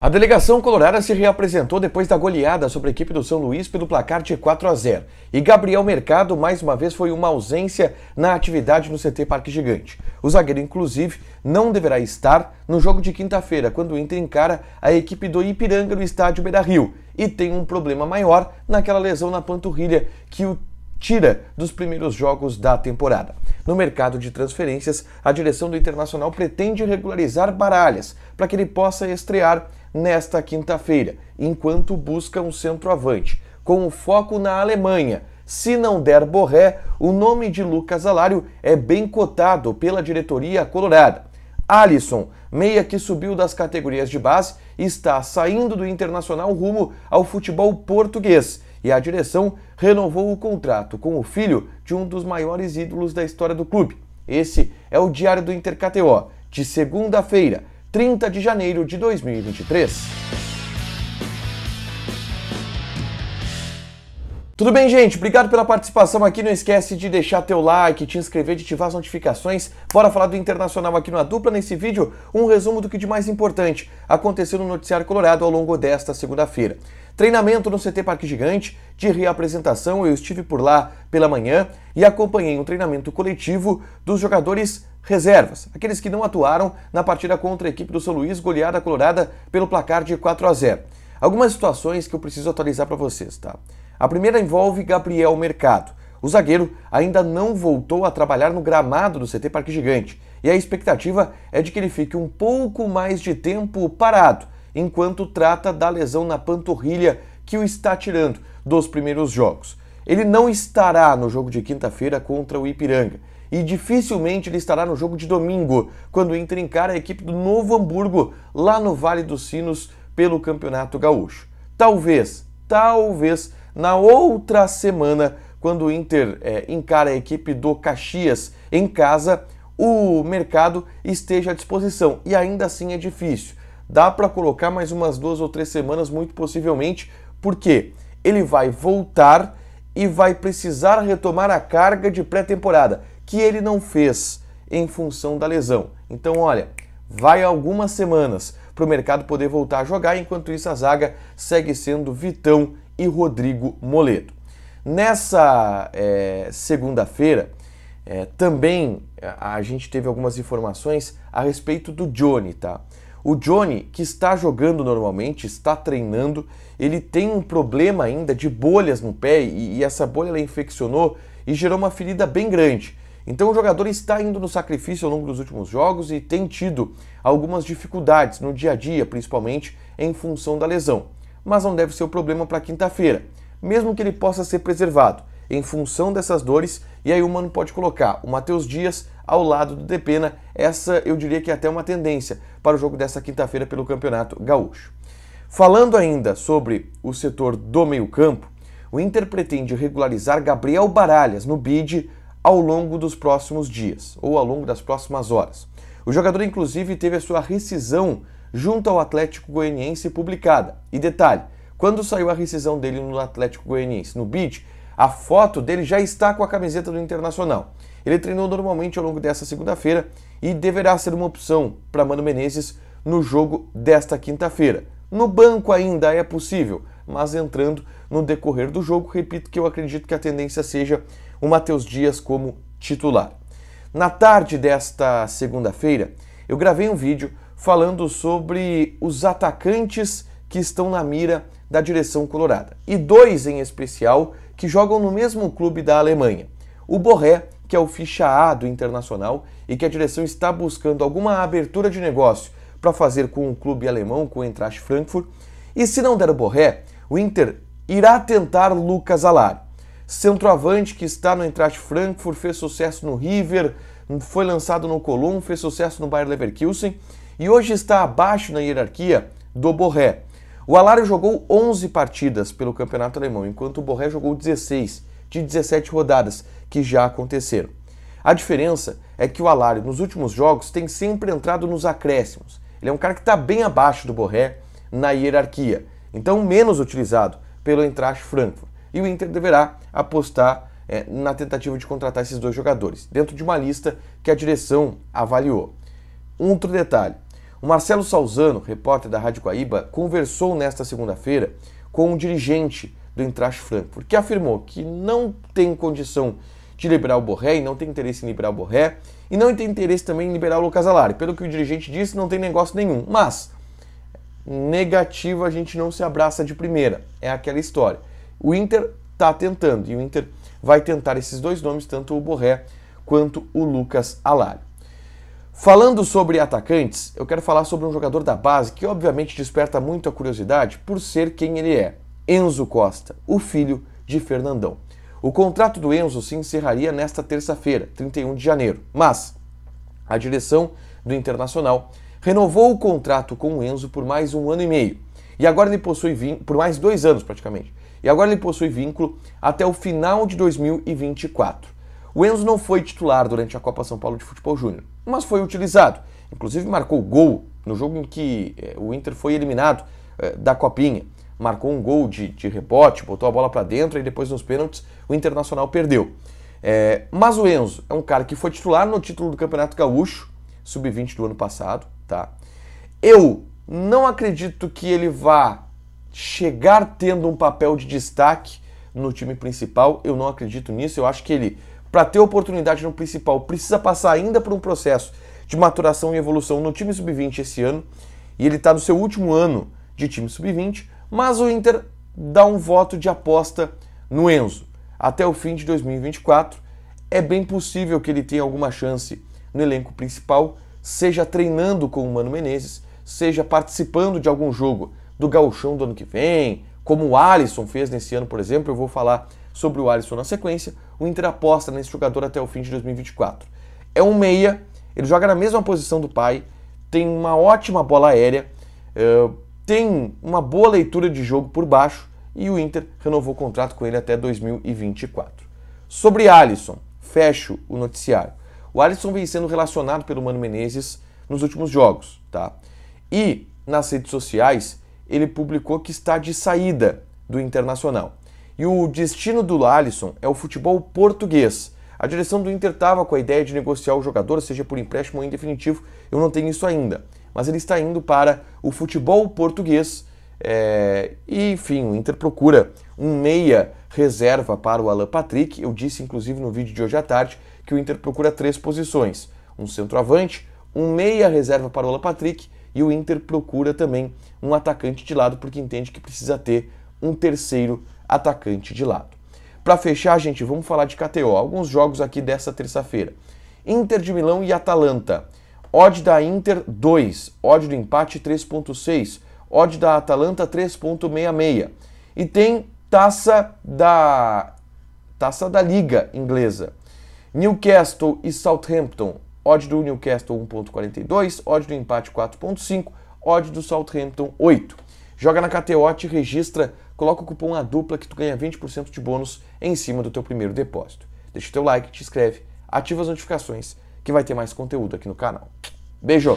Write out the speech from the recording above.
A delegação colorada se reapresentou depois da goleada sobre a equipe do São Luís pelo placar de 4 a 0. E Gabriel Mercado, mais uma vez, foi uma ausência na atividade no CT Parque Gigante. O zagueiro, inclusive, não deverá estar no jogo de quinta-feira, quando o Inter encara a equipe do Ipiranga no estádio Beira Rio. E tem um problema maior naquela lesão na panturrilha que o tira dos primeiros jogos da temporada. No mercado de transferências, a direção do Internacional pretende regularizar Baralhas para que ele possa estrear nesta quinta-feira, enquanto busca um centroavante, com foco na Alemanha. Se não der borré, o nome de Lucas Alário é bem cotado pela diretoria colorada. Alisson, meia que subiu das categorias de base, está saindo do Internacional rumo ao futebol português e a direção renovou o contrato com o filho de um dos maiores ídolos da história do clube. Esse é o Diário do Intercateó, de segunda-feira, 30 de janeiro de 2023. Tudo bem, gente? Obrigado pela participação aqui. Não esquece de deixar teu like, te inscrever, de ativar as notificações. Bora falar do Internacional aqui na dupla nesse vídeo. Um resumo do que de mais importante aconteceu no Noticiário Colorado ao longo desta segunda-feira. Treinamento no CT Parque Gigante, de reapresentação, eu estive por lá pela manhã e acompanhei um treinamento coletivo dos jogadores reservas, aqueles que não atuaram na partida contra a equipe do São Luís, goleada colorada pelo placar de 4 a 0. Algumas situações que eu preciso atualizar para vocês, tá? A primeira envolve Gabriel Mercado. O zagueiro ainda não voltou a trabalhar no gramado do CT Parque Gigante e a expectativa é de que ele fique um pouco mais de tempo parado enquanto trata da lesão na panturrilha que o está tirando dos primeiros jogos. Ele não estará no jogo de quinta-feira contra o Ipiranga e dificilmente ele estará no jogo de domingo, quando cara a equipe do Novo Hamburgo lá no Vale dos Sinos pelo Campeonato Gaúcho. Talvez, talvez na outra semana, quando o Inter é, encara a equipe do Caxias em casa, o mercado esteja à disposição. E ainda assim é difícil. Dá para colocar mais umas duas ou três semanas, muito possivelmente, porque ele vai voltar e vai precisar retomar a carga de pré-temporada, que ele não fez em função da lesão. Então, olha, vai algumas semanas para o mercado poder voltar a jogar, enquanto isso a zaga segue sendo Vitão e Rodrigo Moledo. Nessa é, segunda-feira, é, também a gente teve algumas informações a respeito do Johnny, tá? O Johnny, que está jogando normalmente, está treinando, ele tem um problema ainda de bolhas no pé e, e essa bolha ela infeccionou e gerou uma ferida bem grande. Então o jogador está indo no sacrifício ao longo dos últimos jogos e tem tido algumas dificuldades no dia a dia, principalmente em função da lesão. Mas não deve ser o problema para quinta-feira, mesmo que ele possa ser preservado em função dessas dores. E aí o Mano pode colocar o Matheus Dias ao lado do Depena. Essa eu diria que é até uma tendência para o jogo dessa quinta-feira pelo Campeonato Gaúcho. Falando ainda sobre o setor do meio-campo, o Inter pretende regularizar Gabriel Baralhas no BID ao longo dos próximos dias, ou ao longo das próximas horas. O jogador, inclusive, teve a sua rescisão junto ao Atlético Goianiense publicada. E detalhe, quando saiu a rescisão dele no Atlético Goianiense, no BID, a foto dele já está com a camiseta do Internacional. Ele treinou normalmente ao longo dessa segunda-feira e deverá ser uma opção para Mano Menezes no jogo desta quinta-feira. No banco ainda é possível, mas entrando no decorrer do jogo, repito que eu acredito que a tendência seja o Matheus Dias como titular. Na tarde desta segunda-feira, eu gravei um vídeo falando sobre os atacantes que estão na mira da direção colorada, e dois em especial que jogam no mesmo clube da Alemanha. O Borré que é o ficha A do Internacional e que a direção está buscando alguma abertura de negócio para fazer com o clube alemão, com o Eintracht Frankfurt. E se não der o borré, o Inter irá tentar Lucas Alar. Centroavante que está no Eintracht Frankfurt, fez sucesso no River, foi lançado no Colum, fez sucesso no Bayer Leverkusen e hoje está abaixo na hierarquia do Borré. O Alário jogou 11 partidas pelo Campeonato Alemão, enquanto o Borré jogou 16 de 17 rodadas, que já aconteceram. A diferença é que o Alário nos últimos jogos tem sempre entrado nos acréscimos. Ele é um cara que está bem abaixo do Borré na hierarquia, então menos utilizado pelo Entrache Frankfurt. E o Inter deverá apostar é, na tentativa de contratar esses dois jogadores, dentro de uma lista que a direção avaliou. Um outro detalhe: o Marcelo Salzano, repórter da Rádio Guaíba, conversou nesta segunda-feira com um dirigente do Eintracht Frankfurt, que afirmou que não tem condição de liberar o Borré e não tem interesse em liberar o Borré e não tem interesse também em liberar o Lucas Alari. Pelo que o dirigente disse, não tem negócio nenhum. Mas negativa a gente não se abraça de primeira. É aquela história. O Inter está tentando e o Inter vai tentar esses dois nomes, tanto o Borré quanto o Lucas Alari. Falando sobre atacantes, eu quero falar sobre um jogador da base que obviamente desperta muito a curiosidade por ser quem ele é. Enzo Costa, o filho de Fernandão. O contrato do Enzo se encerraria nesta terça-feira, 31 de janeiro, mas a direção do Internacional renovou o contrato com o Enzo por mais um ano e meio. E agora ele possui vínculo, por mais dois anos praticamente. E agora ele possui vínculo até o final de 2024. O Enzo não foi titular durante a Copa São Paulo de Futebol Júnior, mas foi utilizado. Inclusive marcou gol no jogo em que eh, o Inter foi eliminado eh, da Copinha marcou um gol de, de rebote, botou a bola para dentro e depois nos pênaltis o Internacional perdeu. É, mas o Enzo é um cara que foi titular no título do Campeonato Gaúcho, sub-20 do ano passado, tá? Eu não acredito que ele vá chegar tendo um papel de destaque no time principal. Eu não acredito nisso. Eu acho que ele, para ter oportunidade no principal, precisa passar ainda por um processo de maturação e evolução no time sub-20 esse ano. E ele está no seu último ano de time sub-20, mas o Inter dá um voto de aposta no Enzo. Até o fim de 2024, é bem possível que ele tenha alguma chance no elenco principal, seja treinando com o Mano Menezes, seja participando de algum jogo do gauchão do ano que vem, como o Alisson fez nesse ano, por exemplo, eu vou falar sobre o Alisson na sequência, o Inter aposta nesse jogador até o fim de 2024. É um meia, ele joga na mesma posição do pai, tem uma ótima bola aérea, uh, tem uma boa leitura de jogo por baixo e o Inter renovou o contrato com ele até 2024. Sobre Alisson, fecho o noticiário. O Alisson vem sendo relacionado pelo Mano Menezes nos últimos jogos, tá? E nas redes sociais ele publicou que está de saída do Internacional. E o destino do Alisson é o futebol português a direção do Inter estava com a ideia de negociar o jogador, seja por empréstimo ou em definitivo, eu não tenho isso ainda. Mas ele está indo para o futebol português. É... E, enfim, o Inter procura um meia reserva para o Alan Patrick. Eu disse, inclusive, no vídeo de hoje à tarde, que o Inter procura três posições: um centroavante, um meia reserva para o Alan Patrick e o Inter procura também um atacante de lado, porque entende que precisa ter um terceiro atacante de lado. Para fechar, gente, vamos falar de KTO. Alguns jogos aqui dessa terça-feira. Inter de Milão e Atalanta. Odd da Inter 2, odd do empate 3.6, odd da Atalanta 3.66. E tem taça da taça da liga inglesa. Newcastle e Southampton, odd do Newcastle 1.42, odd do empate 4.5, odd do Southampton 8. Joga na KTO e registra coloca o cupom A Dupla que tu ganha 20% de bônus em cima do teu primeiro depósito. Deixa o teu like, te inscreve, ativa as notificações que vai ter mais conteúdo aqui no canal. Beijo!